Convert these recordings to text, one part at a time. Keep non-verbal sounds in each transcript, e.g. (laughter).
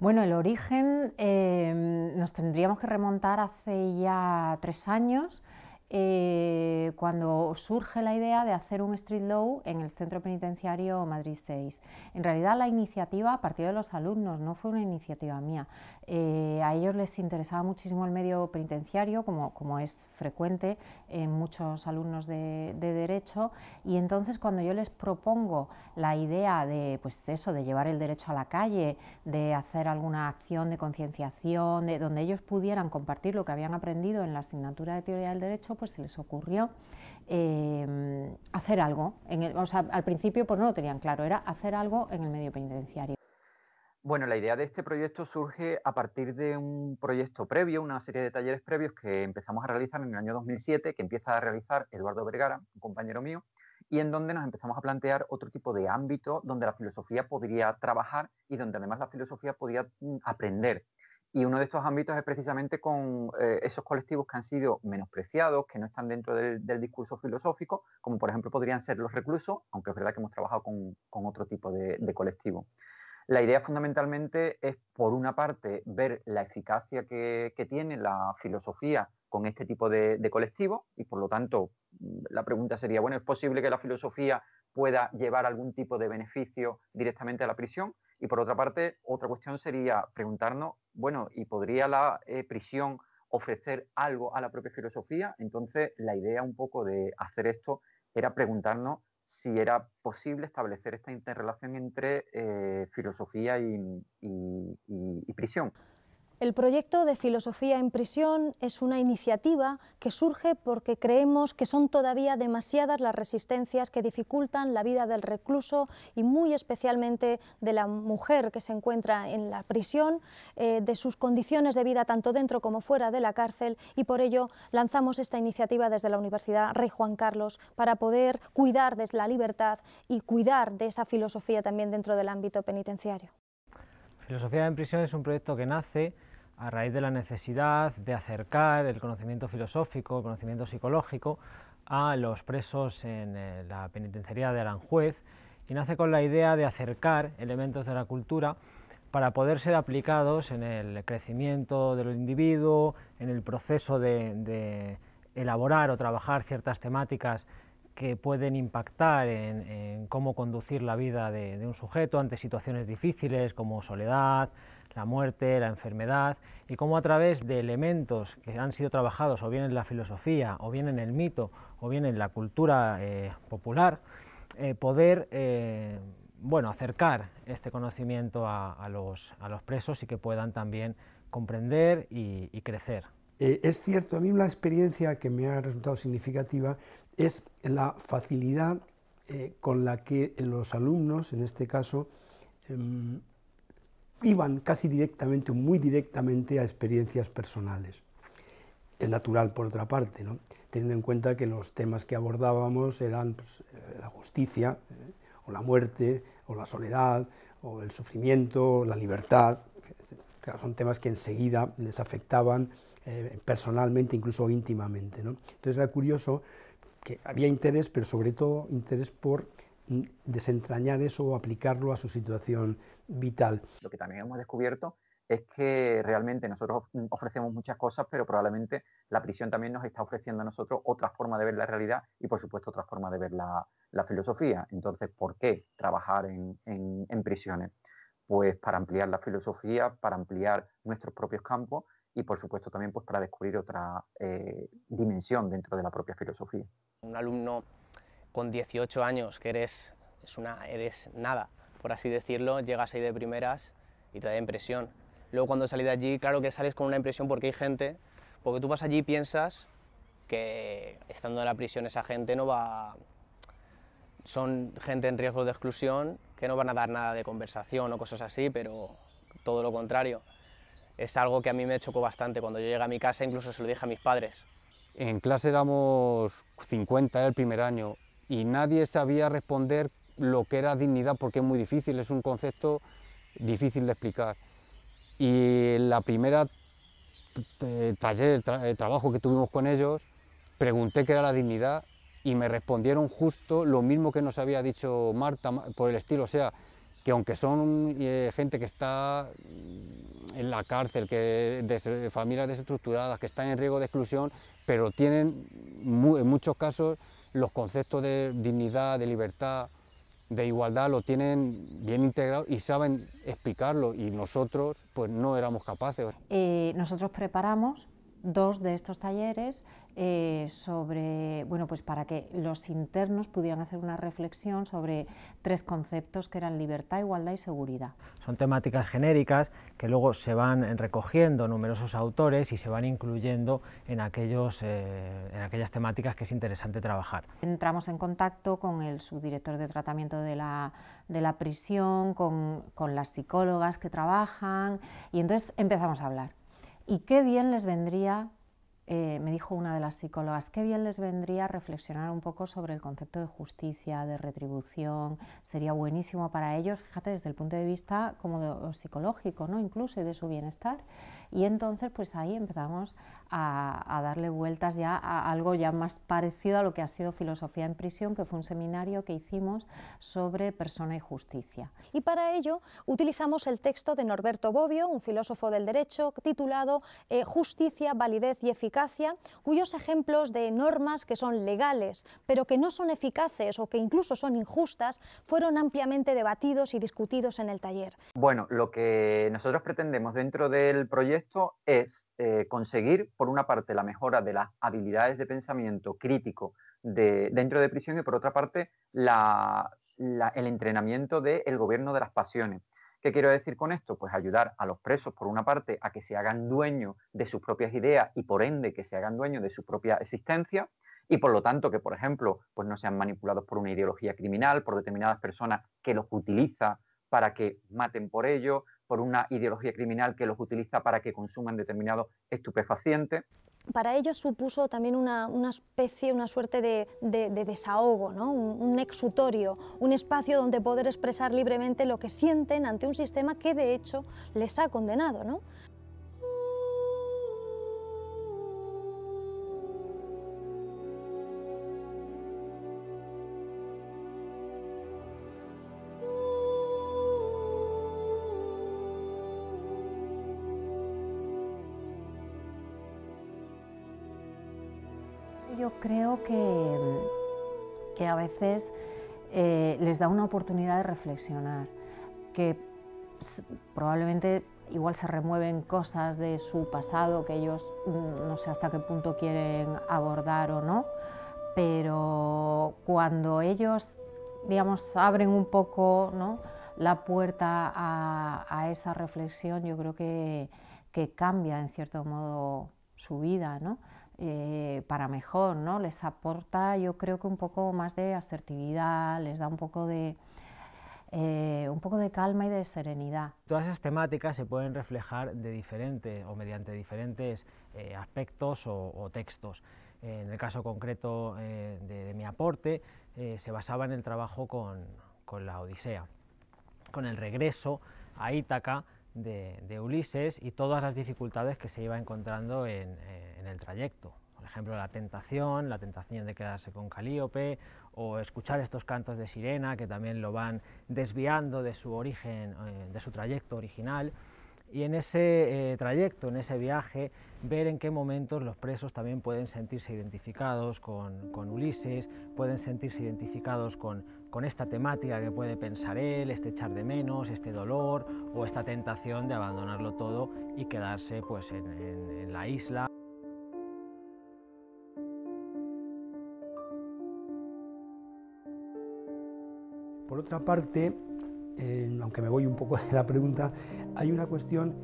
Bueno, el origen em, nos tendríamos que remontar hace ya tres años. Eh, cuando surge la idea de hacer un street law en el centro penitenciario Madrid 6. En realidad la iniciativa a partir de los alumnos, no fue una iniciativa mía. Eh, a ellos les interesaba muchísimo el medio penitenciario, como, como es frecuente en muchos alumnos de, de, derecho, y entonces cuando yo les propongo la idea de, pues eso, de llevar el derecho a la calle, de hacer alguna acción de concienciación, de donde ellos pudieran compartir lo que habían aprendido en la asignatura de teoría del derecho, pues se les ocurrió em, hacer algo. al principio pues no lo tenían claro, era hacer algo en el medio penitenciario. Bueno, la idea de este proyecto surge a partir de un proyecto previo, una serie de talleres previos que empezamos a realizar en el año 2007, que empieza a realizar Eduardo Vergara, un compañero mío, y en donde nos empezamos a plantear otro tipo de ámbito donde la filosofía podría trabajar y donde además la filosofía podría mm, aprender y uno de estos ámbitos es precisamente con eh, esos colectivos que han sido menospreciados, que no están dentro del, discurso filosófico, como por ejemplo podrían ser los reclusos, aunque es verdad que hemos trabajado con, otro tipo de, colectivos. colectivo. La idea fundamentalmente es, por una parte, ver la eficacia que, tiene la filosofía con este tipo de, de colectivos y, por lo tanto, la pregunta sería, bueno, ¿es posible que la filosofía pueda llevar algún tipo de beneficio directamente a la prisión? Y por otra parte, otra cuestión sería preguntarnos, bueno, ¿y podría la eh, prisión ofrecer algo a la propia filosofía? Entonces, la idea un poco de hacer esto era preguntarnos si era posible establecer esta interrelación entre eh, filosofía y prisión. El proyecto de Filosofía en Prisión es una iniciativa que surge porque creemos que son todavía demasiadas las resistencias que dificultan la vida del recluso y muy especialmente de la mujer que se encuentra en la prisión, eh, de sus condiciones de vida tanto dentro como fuera de la cárcel y por ello lanzamos esta iniciativa desde la Universidad Rey Juan Carlos para poder cuidar de la libertad y cuidar de esa filosofía también dentro del ámbito penitenciario. Filosofía en prisión es un proyecto que nace a raíz de la necesidad de acercar el conocimiento filosófico, el conocimiento psicológico a los presos en eh, la penitenciaría de Aranjuez y nace con la idea de acercar elementos de la cultura para poder ser aplicados en el crecimiento del individuo, en el proceso de, elaborar o trabajar ciertas temáticas que pueden impactar en, cómo conducir la vida de un sujeto ante situaciones difíciles como soledad, la muerte, la enfermedad, y cómo a través de elementos que han sido trabajados o bien en la filosofía, o bien en el mito, o bien en la cultura eh, popular, eh, poder eh, bueno, acercar este conocimiento a, los, presos y que puedan también comprender y, y crecer. es cierto, a mí una experiencia que me ha resultado significativa es la facilidad con la que los alumnos, en este caso, em, iban casi directamente o muy directamente a experiencias personales. Es natural, por otra parte, teniendo en cuenta que los temas que abordábamos eran pues, eh, la justicia, eh, o la muerte, o la soledad, o el sufrimiento, la libertad. son temas que enseguida les afectaban eh, personalmente, incluso íntimamente. Entonces era curioso que había interés, pero sobre todo interés por desentrañar eso o aplicarlo a su situación vital. Lo que también hemos descubierto es que realmente nosotros mm, ofrecemos muchas cosas, pero probablemente la prisión también nos está ofreciendo a nosotros otra forma de ver la realidad y, por supuesto, otra forma de ver la, filosofía. Entonces, ¿por qué trabajar en, prisiones? Pues para ampliar la filosofía, para ampliar nuestros propios campos y, por supuesto, también pues, para descubrir otra eh, dimensión dentro de la propia filosofía. Un alumno con 18 años, que eres, es una, eres nada, por así decirlo, llegas ahí de primeras y te da impresión. Luego cuando salí de allí, claro que sales con una impresión porque hay gente, porque tú vas allí y piensas que estando en la prisión esa gente no va... Son gente en riesgo de exclusión que no van a dar nada de conversación o cosas así, pero todo lo contrario. Es algo que a mí me chocó bastante. Cuando yo llegué a mi casa incluso se lo dije a mis padres. En clase éramos 50 el primer año y nadie sabía responder lo que era dignidad porque es muy difícil, es un concepto difícil de explicar. Y la primera eh, taller, el trabajo que tuvimos con ellos, pregunté qué era la dignidad y me respondieron justo lo mismo que nos había dicho Marta por el estilo, o sea, que aunque son eh, gente que está en la cárcel, que de familias desestructuradas, que están en riesgo de exclusión, pero tienen en muchos casos los conceptos de dignidad, de libertad, de igualdad, lo tienen bien integrado y saben explicarlo y nosotros pues no éramos capaces. nosotros preparamos dos de estos talleres eh, sobre, bueno, pues para que los internos pudieran hacer una reflexión sobre tres conceptos que eran libertad, igualdad y seguridad. Son temáticas genéricas que luego se van recogiendo numerosos autores y se van incluyendo en, aquellos, eh, en aquellas temáticas que es interesante trabajar. Entramos en contacto con el subdirector de tratamiento de la, prisión, con las psicólogas que trabajan y entonces empezamos a hablar y qué bien les vendría eh, me dijo una de las psicólogas, que bien les vendría reflexionar un poco sobre el concepto de justicia, de retribución, sería buenísimo para ellos, fíjate, desde el punto de vista como psicológico, ¿no? incluso de su bienestar. Y entonces, pues ahí empezamos a, darle vueltas ya a algo ya más parecido a lo que ha sido Filosofía en Prisión, que fue un seminario que hicimos sobre persona y justicia. Y para ello utilizamos el texto de Norberto Bobbio, un filósofo del derecho, titulado eh, Justicia, validez y eficacia cuyos ejemplos de normas que son legales, pero que no son eficaces o que incluso son injustas, fueron ampliamente debatidos y discutidos en el taller. Bueno, lo que nosotros pretendemos dentro del proyecto es eh, conseguir, por una parte, la mejora de las habilidades de pensamiento crítico dentro de prisión y, por otra parte, el entrenamiento del gobierno de las pasiones ¿Qué quiero decir con esto? Pues ayudar a los presos, por una parte, a que se hagan dueños de sus propias ideas y por ende que se hagan dueños de su propia existencia y por lo tanto que, por ejemplo, pues no sean manipulados por una ideología criminal, por determinadas personas que los utiliza para que maten por ello, por una ideología criminal que los utiliza para que consuman determinados estupefacientes para ellos supuso también una, especie, una suerte de, desahogo, ¿no? un, exutorio, un espacio donde poder expresar libremente lo que sienten ante un sistema que de hecho les ha condenado. ¿no? que, a veces eh, les da una oportunidad de reflexionar, que probablemente igual se remueven cosas de su pasado que ellos mm, no sé hasta qué punto quieren abordar o no, pero cuando ellos, digamos, abren un poco la puerta a, esa reflexión, yo creo que, cambia en cierto modo su vida, eh, para mejor, ¿no? Les aporta, yo creo que un poco más de asertividad, les da un poco de, eh, un poco de calma y de serenidad. Todas esas temáticas se pueden reflejar de diferentes o mediante diferentes eh, aspectos o, textos. en el caso concreto de, mi aporte, se basaba en el trabajo con, con la Odisea, con el regreso a Ítaca de, Ulises y todas las dificultades que se iba encontrando eh, en, el trayecto. Por ejemplo, la tentación, la tentación de quedarse con Calíope o escuchar estos cantos de sirena que también lo van desviando de su origen, eh, de su trayecto original. Y en ese eh, trayecto, en ese viaje, ver en qué momentos los presos también pueden sentirse identificados con, con Ulises, pueden sentirse identificados con, con esta temática que puede pensar él, este echar de menos, este dolor o esta tentación de abandonarlo todo y quedarse pues, en, la isla. Por otra parte, aunque me voy un poco (laughs) de la pregunta, hay una cuestión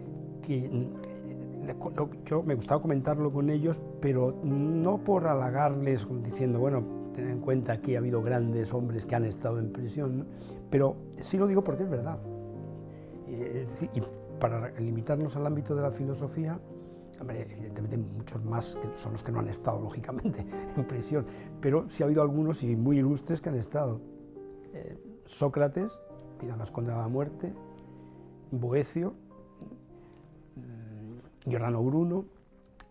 que mm, yo me gustaba comentarlo con ellos, pero no por halagarles diciendo, bueno, tener en cuenta que ha habido grandes hombres que han estado en prisión, pero sí lo digo porque es verdad. Y, para limitarnos al ámbito de la filosofía, evidentemente muchos más son los que no han estado, lógicamente, (laughs) en prisión, pero sí ha habido algunos y muy ilustres que han estado. Eh, Sócrates, que condenado a muerte, Boecio, mm, Giordano Bruno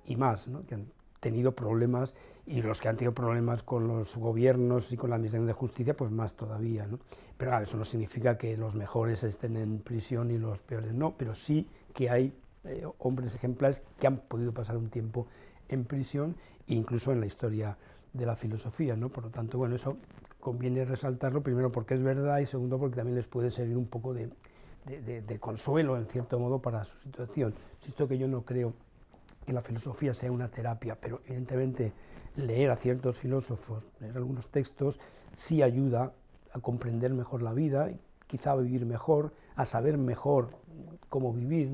y más, que han tenido problemas y los que han tenido problemas con los gobiernos y con la Administración de Justicia, pues más todavía. ¿no? Pero claro, eso no significa que los mejores estén en prisión y los peores no, pero sí que hay eh, hombres ejemplares que han podido pasar un tiempo en prisión, incluso en la historia de la filosofía. ¿no? Por lo tanto, bueno, eso conviene resaltarlo, primero porque es verdad y segundo porque también les puede servir un poco de, consuelo, en cierto modo, para su situación. Insisto que yo no creo que la filosofía sea una terapia, pero evidentemente leer a ciertos filósofos, leer algunos textos, sí ayuda a comprender mejor la vida, quizá a vivir mejor, a saber mejor cómo vivir,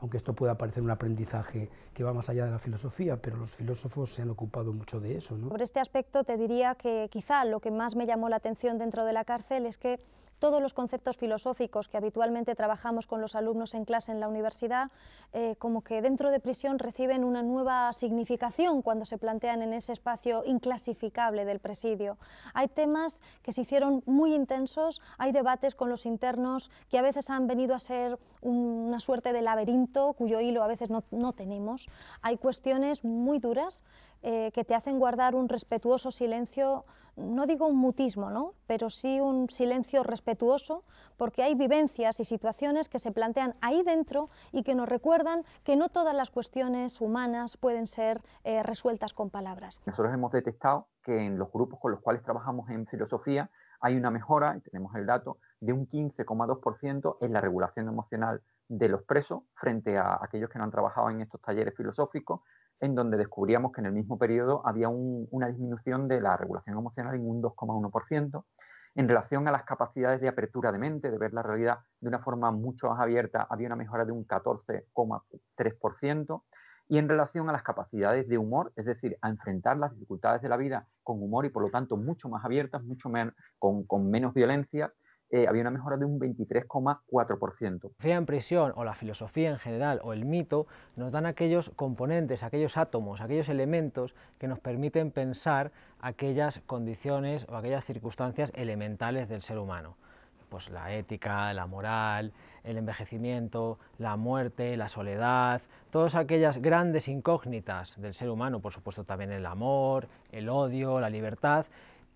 aunque esto pueda parecer un aprendizaje que va más allá de la filosofía, pero los filósofos se han ocupado mucho de eso. ¿no? Por este aspecto te diría que quizá lo que más me llamó la atención dentro de la cárcel es que todos los conceptos filosóficos que habitualmente trabajamos con los alumnos en clase en la universidad, eh, como que dentro de prisión reciben una nueva significación cuando se plantean en ese espacio inclasificable del presidio. Hay temas que se hicieron muy intensos, hay debates con los internos que a veces han venido a ser una suerte de laberinto cuyo hilo a veces no, no tenemos. Hay cuestiones muy duras eh, que te hacen guardar un respetuoso silencio, no digo un mutismo, ¿no? pero sí un silencio respetuoso, porque hay vivencias y situaciones que se plantean ahí dentro y que nos recuerdan que no todas las cuestiones humanas pueden ser eh, resueltas con palabras. Nosotros hemos detectado que en los grupos con los cuales trabajamos en filosofía hay una mejora, tenemos el dato, de un 15,2% en la regulación emocional de los presos frente a aquellos que no han trabajado en estos talleres filosóficos, en donde descubríamos que en el mismo periodo había una disminución de la regulación emocional en un 2,1% en relación a las capacidades de apertura de mente, de ver la realidad de una forma mucho más abierta, había una mejora de un 14,3%, y en relación a las capacidades de humor, es decir, a enfrentar las dificultades de la vida con humor y por lo tanto mucho más abiertas, mucho con menos violencia, eh, había una mejora de un 23,4%. La en prisión o la filosofía en general o el mito nos dan aquellos componentes, aquellos átomos, aquellos elementos que nos permiten pensar aquellas condiciones o aquellas circunstancias elementales del ser humano. Pues la ética, la moral, el envejecimiento, la muerte, la soledad, todas aquellas grandes incógnitas del ser humano, por supuesto también el amor, el odio, la libertad,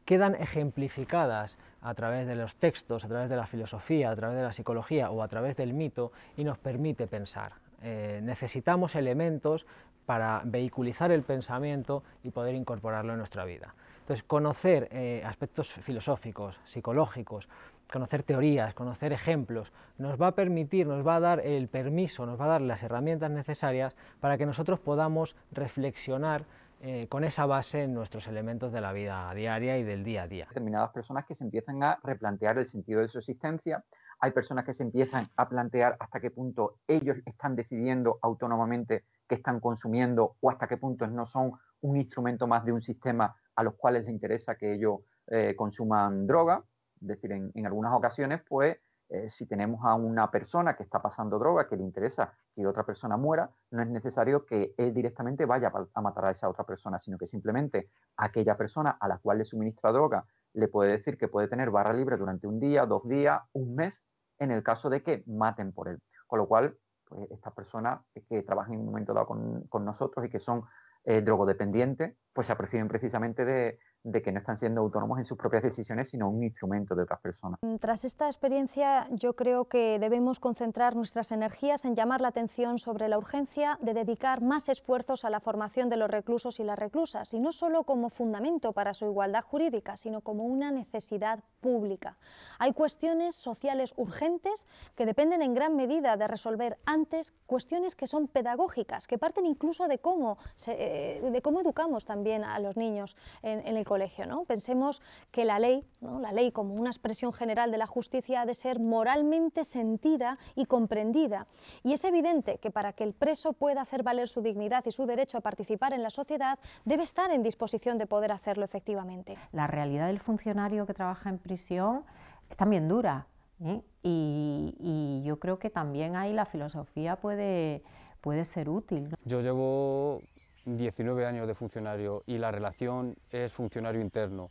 quedan ejemplificadas a través de los textos, a través de la filosofía, a través de la psicología o a través del mito y nos permite pensar. Eh, necesitamos elementos para vehiculizar el pensamiento y poder incorporarlo en nuestra vida. Entonces, conocer eh, aspectos filosóficos, psicológicos, conocer teorías, conocer ejemplos, nos va a permitir, nos va a dar el permiso, nos va a dar las herramientas necesarias para que nosotros podamos reflexionar eh, con esa base en nuestros elementos de la vida diaria y del día a día. Determinadas personas que se empiezan a replantear el sentido de su existencia, hay personas que se empiezan a plantear hasta qué punto ellos están decidiendo autónomamente qué están consumiendo o hasta qué punto no son un instrumento más de un sistema a los cuales les interesa que ellos eh, consuman droga. Es decir, en algunas ocasiones, pues eh, si tenemos a una persona que está pasando droga, que le interesa que otra persona muera, no es necesario que él directamente vaya a matar a esa otra persona, sino que simplemente aquella persona a la cual le suministra droga le puede decir que puede tener barra libre durante un día, dos días, un mes, en el caso de que maten por él. Con lo cual, pues, estas personas que trabajan en un momento dado con, nosotros y que son eh, drogodependientes, pues se aprecian precisamente de, de que no están siendo autónomos en sus propias decisiones, sino un instrumento de otras personas. Mm, tras esta experiencia, yo creo que debemos concentrar nuestras energías en llamar la atención sobre la urgencia de dedicar más esfuerzos a la formación de los reclusos y las reclusas, y no solo como fundamento para su igualdad jurídica, sino como una necesidad pública. Hay cuestiones sociales urgentes que dependen en gran medida de resolver antes cuestiones que son pedagógicas, que parten incluso de cómo, eh, de cómo educamos también a los niños en, en el colegio. ¿no? Pensemos que la ley, ¿no? la ley como una expresión general de la justicia, ha de ser moralmente sentida y comprendida. Y es evidente que para que el preso pueda hacer valer su dignidad y su derecho a participar en la sociedad, debe estar en disposición de poder hacerlo efectivamente. La realidad del funcionario que trabaja en prisión es también dura. ¿eh? Y, y yo creo que también ahí la filosofía puede, puede ser útil. Yo llevo 19 años de funcionario y la relación es funcionario interno.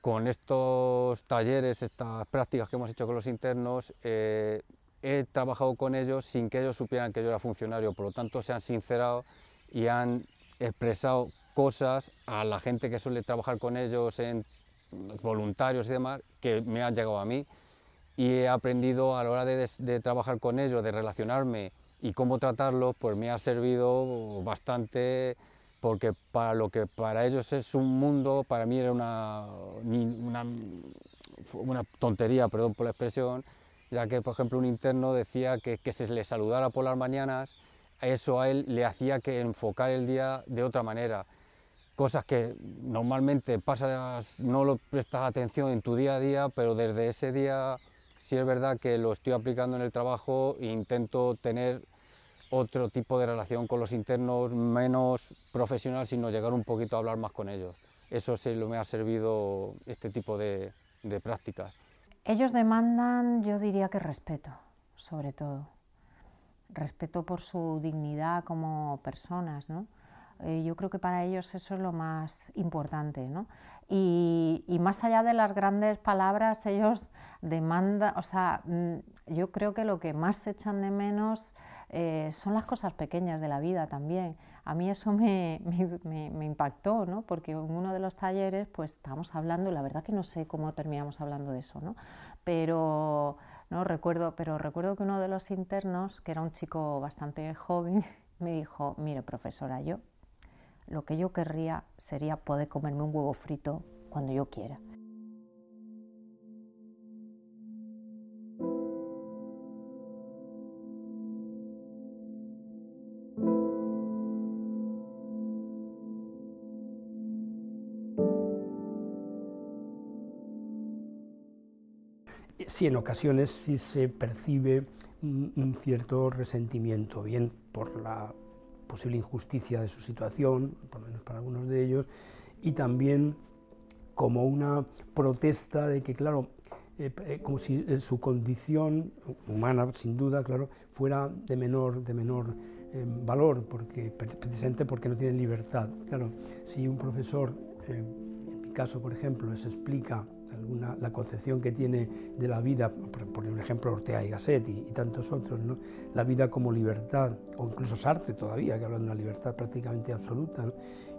Con estos talleres, estas prácticas que hemos hecho con los internos, eh, he trabajado con ellos sin que ellos supieran que yo era funcionario, por lo tanto se han sincerado y han expresado cosas a la gente que suele trabajar con ellos en voluntarios y demás que me han llegado a mí y he aprendido a la hora de trabajar con ellos, de relacionarme y cómo tratarlos, pues me ha servido bastante porque para lo que para ellos es un mundo, para mí era una, una, tontería, perdón por la expresión, ya que por ejemplo un interno decía que, que se le saludara por las mañanas, eso a él le hacía que enfocar el día de otra manera, cosas que normalmente pasas, no lo prestas atención en tu día a día, pero desde ese día sí es verdad que lo estoy aplicando en el trabajo e intento tener otro tipo de relación con los internos, menos profesional, sino llegar un poquito a hablar más con ellos. Eso sí lo me ha servido este tipo de, de prácticas. Ellos demandan, yo diría que respeto, sobre todo. Respeto por su dignidad como personas, ¿no? Eh, yo creo que para ellos eso es lo más importante. ¿no? Y, más allá de las grandes palabras, ellos demandan, o sea, mm, yo creo que lo que más se echan de menos eh, son las cosas pequeñas de la vida también. A mí eso (laughs) me, me, impactó, ¿no? porque en uno de los talleres pues estábamos hablando, la verdad que no sé cómo terminamos hablando de eso, ¿no? pero... No recuerdo, pero recuerdo que uno de los internos, que era un chico bastante joven, (laughs) me dijo, mire profesora, yo lo que yo querría sería poder comerme un huevo frito cuando yo quiera. Sí, en ocasiones sí se percibe un, un cierto resentimiento, bien por la posible injusticia de su situación, por lo menos para algunos de ellos, y también como una protesta de que, claro, eh, eh, como si eh, su condición humana, sin duda, claro, fuera de menor, de menor valor, porque, precisamente porque no tienen libertad. Claro, si un profesor, en mi caso, por ejemplo, les explica la concepción que tiene de la vida, por, ejemplo Ortega y Gasset y, tantos otros, la vida como libertad, o incluso Sartre todavía, que habla de una libertad prácticamente absoluta,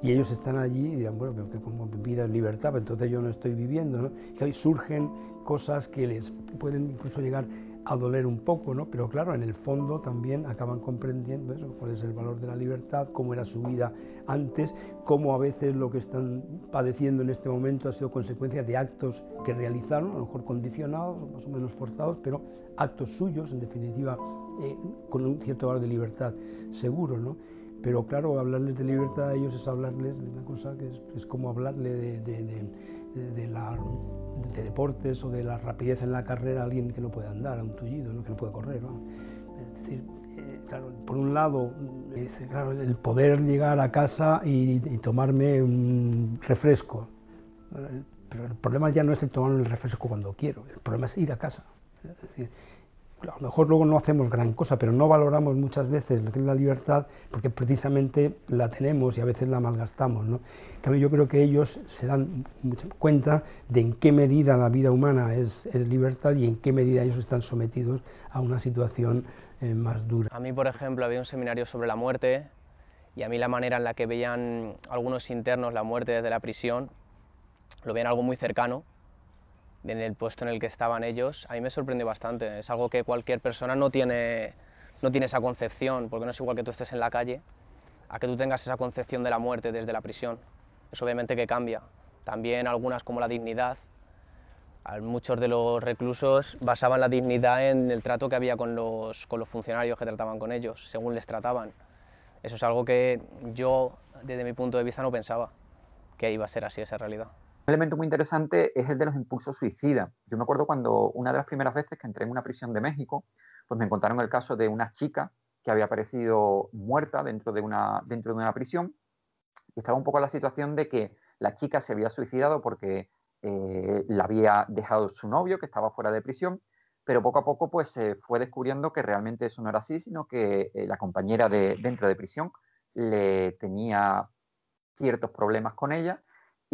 y ellos están allí y dirán, bueno, pero que como vida es libertad, pues entonces yo no estoy viviendo, ¿no? y ahí surgen cosas que les pueden incluso llegar a doler un poco, ¿no? Pero claro, en el fondo también acaban comprendiendo eso, cuál es el valor de la libertad, cómo era su vida antes, cómo a veces lo que están padeciendo en este momento ha sido consecuencia de actos que realizaron, a lo mejor condicionados, más o menos forzados, pero actos suyos, en definitiva, eh, con un cierto valor de libertad, seguro, ¿no? Pero claro, hablarles de libertad a ellos es hablarles de una cosa que es, como hablarle de de de deportes o de la rapidez en la carrera alguien que no puede andar, a un tullido, que no puede correr. Es decir, eh, por un lado, eh, claro, el poder llegar a casa y, tomarme un refresco. Pero el problema ya no es el tomar el refresco cuando quiero, el problema es ir a casa. Es a lo mejor luego no hacemos gran cosa, pero no valoramos muchas veces lo que es la libertad porque precisamente la tenemos y a veces la malgastamos. yo creo que ellos se dan cuenta de en qué medida la vida humana es, libertad y en qué medida ellos están sometidos a una situación eh, más dura. A mí, por ejemplo, había un seminario sobre la muerte y a mí la manera en la que veían algunos internos la muerte desde la prisión, lo veían algo muy cercano en el puesto en el que estaban ellos, a mí me sorprendió bastante. Es algo que cualquier persona no tiene, no tiene esa concepción, porque no es igual que tú estés en la calle a que tú tengas esa concepción de la muerte desde la prisión. Eso obviamente que cambia. También algunas como la dignidad. Muchos de los reclusos basaban la dignidad en el trato que había con los, con los funcionarios que trataban con ellos, según les trataban. Eso es algo que yo, desde mi punto de vista, no pensaba que iba a ser así esa realidad elemento muy interesante es el de los impulsos suicidas. Yo me acuerdo cuando una de las primeras veces que entré en una prisión de México, pues me encontraron el caso de una chica que había aparecido muerta dentro de una, dentro de una prisión y estaba un poco la situación de que la chica se había suicidado porque eh, la había dejado su novio que estaba fuera de prisión, pero poco a poco pues se fue descubriendo que realmente eso no era así, sino que eh, la compañera de dentro de prisión le tenía ciertos problemas con ella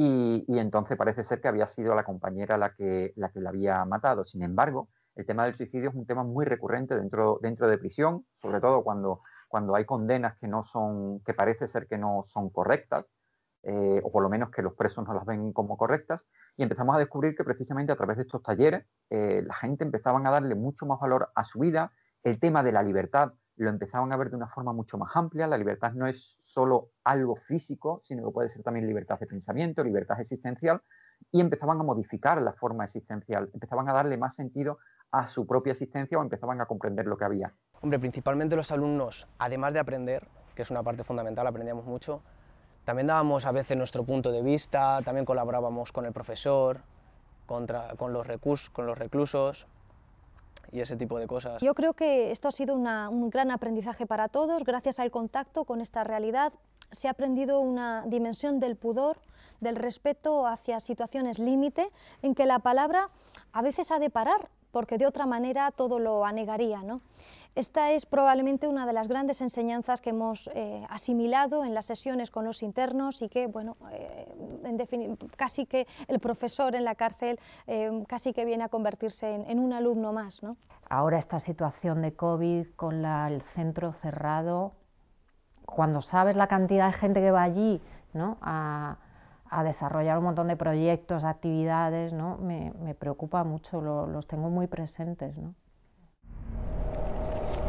y, entonces parece ser que había sido la compañera la que, la había matado. Sin embargo, el tema del suicidio es un tema muy recurrente dentro, dentro de prisión, sobre todo cuando, cuando hay condenas que, no son, que parece ser que no son correctas, eh, o por lo menos que los presos no las ven como correctas, y empezamos a descubrir que precisamente a través de estos talleres eh, la gente empezaba a darle mucho más valor a su vida, el tema de la libertad lo empezaban a ver de una forma mucho más amplia. La libertad no es solo algo físico, sino que puede ser también libertad de pensamiento, libertad existencial, y empezaban a modificar la forma existencial, empezaban a darle más sentido a su propia existencia o empezaban a comprender lo que había. Hombre, principalmente los alumnos, además de aprender, que es una parte fundamental, aprendíamos mucho, también dábamos a veces nuestro punto de vista, también colaborábamos con el profesor, contra, con, los con los reclusos, ese tipo de cosas. Yo creo que esto ha sido un gran aprendizaje para todos. Gracias al contacto con esta realidad se ha aprendido una dimensión del pudor, del respeto hacia situaciones límite, en que la palabra a veces ha de parar, porque de otra manera todo lo anegaría. ¿no? Esta es probablemente una de las grandes enseñanzas que hemos eh, asimilado en las sesiones con los internos y que, bueno, eh, casi que el profesor en la cárcel eh, casi que viene a convertirse en, un alumno más. ¿no? Ahora esta situación de COVID con el centro cerrado, cuando sabes la cantidad de gente que va allí ¿no? a, desarrollar un montón de proyectos, actividades, ¿no? me, preocupa mucho, los tengo muy presentes. ¿no?